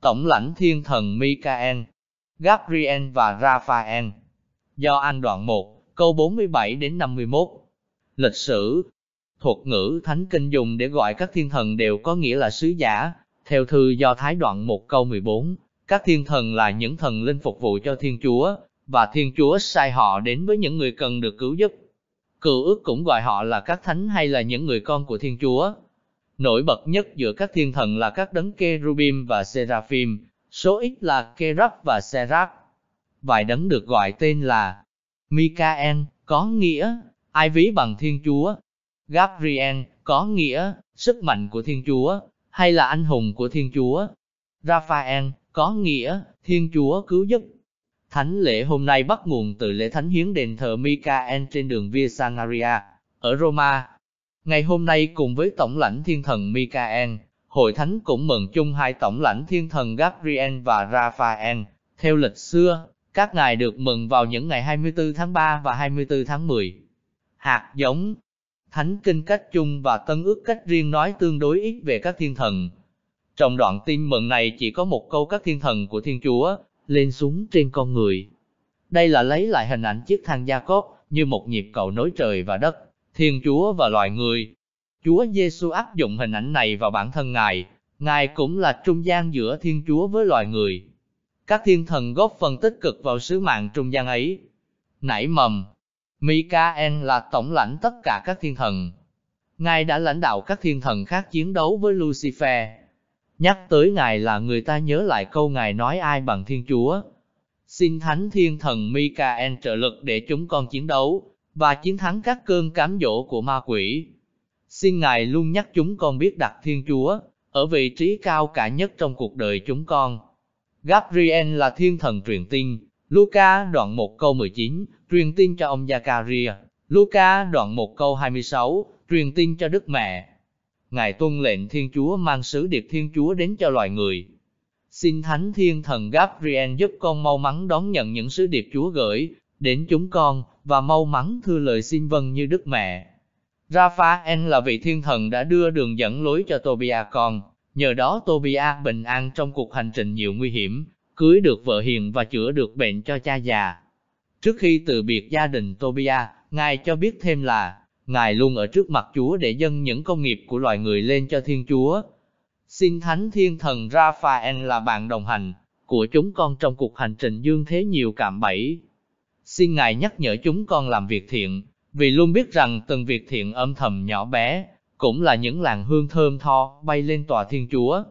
tổng lãnh thiên thần Michael, Gabriel và Raphael. Do Anh đoạn 1, câu 47 đến 51. Lịch sử Thuật ngữ Thánh Kinh dùng để gọi các thiên thần đều có nghĩa là sứ giả. Theo thư do Thái đoạn 1 câu 14, các thiên thần là những thần linh phục vụ cho Thiên Chúa, và Thiên Chúa sai họ đến với những người cần được cứu giúp. Cựu ước cũng gọi họ là các thánh hay là những người con của Thiên Chúa, Nổi bật nhất giữa các thiên thần là các đấng Kerubim và Seraphim, số ít là Kerab và Serap. Vài đấng được gọi tên là Mikael, có nghĩa, ai ví bằng Thiên Chúa, Gabriel, có nghĩa, sức mạnh của Thiên Chúa, hay là anh hùng của Thiên Chúa, Raphael, có nghĩa, Thiên Chúa cứu giúp. Thánh lễ hôm nay bắt nguồn từ lễ thánh hiến đền thờ Mikael trên đường Via Sangaria, ở Roma, Ngày hôm nay cùng với tổng lãnh thiên thần Michael, hội thánh cũng mừng chung hai tổng lãnh thiên thần Gabriel và Raphael. Theo lịch xưa, các ngài được mừng vào những ngày 24 tháng 3 và 24 tháng 10. Hạt giống Thánh kinh cách chung và tân ước cách riêng nói tương đối ít về các thiên thần. Trong đoạn tin mừng này chỉ có một câu các thiên thần của Thiên Chúa, lên xuống trên con người. Đây là lấy lại hình ảnh chiếc thang gia cốt như một nhịp cầu nối trời và đất. Thiên Chúa và loài người. Chúa Giêsu áp dụng hình ảnh này vào bản thân Ngài, Ngài cũng là trung gian giữa Thiên Chúa với loài người. Các thiên thần góp phần tích cực vào sứ mạng trung gian ấy. Nảy mầm, Mikael là tổng lãnh tất cả các thiên thần. Ngài đã lãnh đạo các thiên thần khác chiến đấu với Lucifer. Nhắc tới Ngài là người ta nhớ lại câu Ngài nói ai bằng Thiên Chúa. Xin Thánh Thiên Thần Mikael trợ lực để chúng con chiến đấu và chiến thắng các cơn cám dỗ của ma quỷ. Xin Ngài luôn nhắc chúng con biết đặt Thiên Chúa ở vị trí cao cả nhất trong cuộc đời chúng con. Gabriel là thiên thần truyền tin, Luca đoạn 1 câu 19, truyền tin cho ông Zacharia, Luca đoạn 1 câu 26, truyền tin cho Đức Mẹ. Ngài tuân lệnh Thiên Chúa mang sứ điệp Thiên Chúa đến cho loài người. Xin Thánh Thiên Thần Gabriel giúp con mau mắn đón nhận những sứ điệp Chúa gửi, đến chúng con, và mau mắn thưa lời xin vâng như Đức Mẹ. Raphael là vị thiên thần đã đưa đường dẫn lối cho Tobia con, nhờ đó Tobia bình an trong cuộc hành trình nhiều nguy hiểm, cưới được vợ hiền và chữa được bệnh cho cha già. Trước khi từ biệt gia đình Tobia, Ngài cho biết thêm là, Ngài luôn ở trước mặt Chúa để dâng những công nghiệp của loài người lên cho Thiên Chúa. Xin Thánh Thiên Thần Raphael là bạn đồng hành của chúng con trong cuộc hành trình dương thế nhiều cạm bẫy, xin Ngài nhắc nhở chúng con làm việc thiện, vì luôn biết rằng từng việc thiện âm thầm nhỏ bé, cũng là những làn hương thơm tho bay lên tòa Thiên Chúa,